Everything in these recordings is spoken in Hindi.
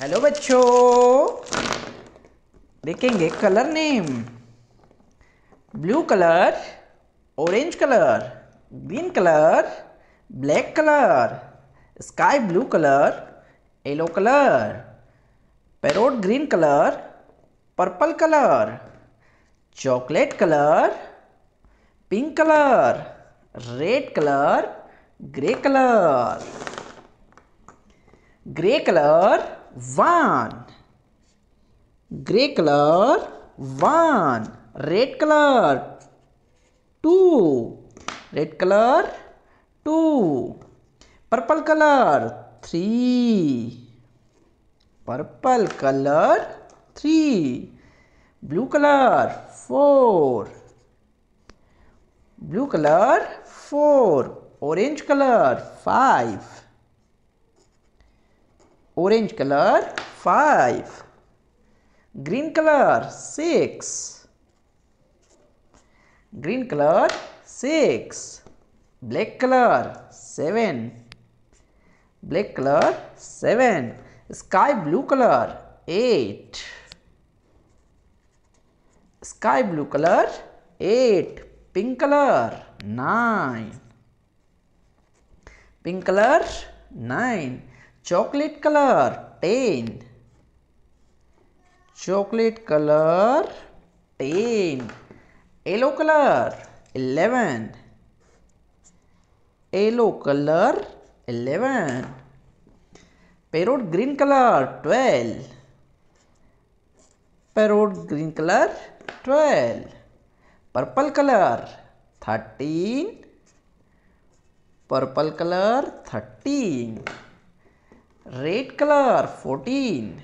हेलो बच्चों देखेंगे colour name blue colour orange colour green colour black colour sky blue colour yellow colour parrot green colour purple colour chocolate colour pink colour red colour grey colour grey colour one gray color one red color two red color two purple color three purple color three blue color four blue color four orange color five orange color 5 green color 6 green color 6 black color 7 black color 7 sky blue color 8 sky blue color 8 pink color 9 pink color 9 chocolate color 10 chocolate color 10 yellow color 11 yellow color 11 parrot green color 12 parrot green color 12 purple color 13 purple color 13 red color 14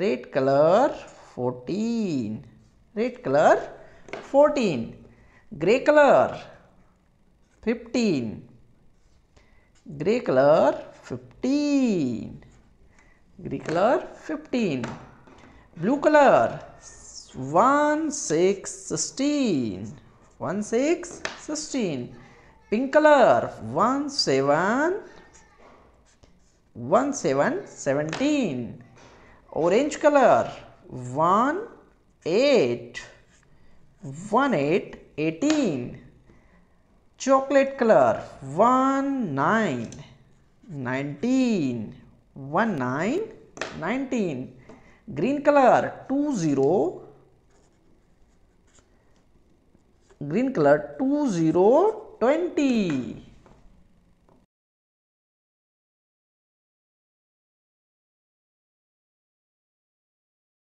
red color 14 red color 14 gray color 15 gray color 15 gray color 15 blue color 1 6 16 1 6 16 pink color 1 7 one seven seventeen orange colour one eight one eight eighteen chocolate colour one nine nineteen one nine nineteen green colour two zero green colour two zero twenty